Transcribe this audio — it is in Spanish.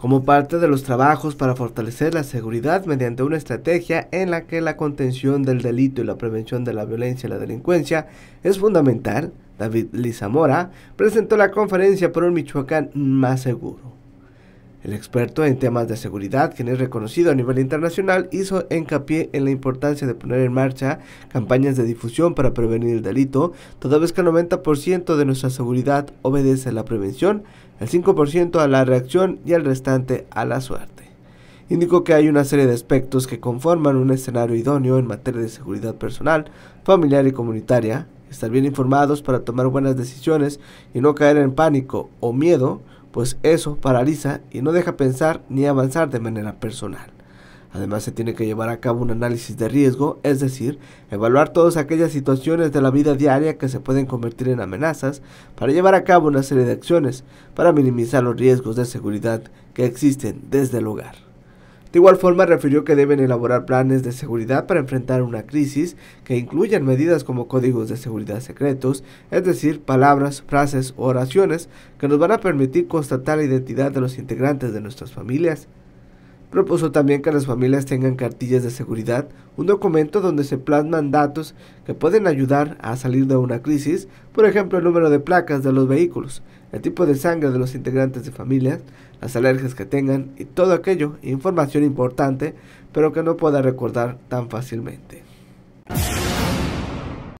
como parte de los trabajos para fortalecer la seguridad mediante una estrategia en la que la contención del delito y la prevención de la violencia y la delincuencia es fundamental, David Lizamora presentó la conferencia por un Michoacán más seguro. El experto en temas de seguridad, quien es reconocido a nivel internacional, hizo hincapié en la importancia de poner en marcha campañas de difusión para prevenir el delito, toda vez que el 90% de nuestra seguridad obedece a la prevención, el 5% a la reacción y el restante a la suerte. Indicó que hay una serie de aspectos que conforman un escenario idóneo en materia de seguridad personal, familiar y comunitaria, estar bien informados para tomar buenas decisiones y no caer en pánico o miedo, pues eso paraliza y no deja pensar ni avanzar de manera personal. Además se tiene que llevar a cabo un análisis de riesgo, es decir, evaluar todas aquellas situaciones de la vida diaria que se pueden convertir en amenazas para llevar a cabo una serie de acciones para minimizar los riesgos de seguridad que existen desde el hogar. De igual forma, refirió que deben elaborar planes de seguridad para enfrentar una crisis que incluyan medidas como códigos de seguridad secretos, es decir, palabras, frases o oraciones que nos van a permitir constatar la identidad de los integrantes de nuestras familias. Propuso también que las familias tengan cartillas de seguridad, un documento donde se plasman datos que pueden ayudar a salir de una crisis, por ejemplo el número de placas de los vehículos, el tipo de sangre de los integrantes de familias, las alergias que tengan y todo aquello, información importante, pero que no pueda recordar tan fácilmente.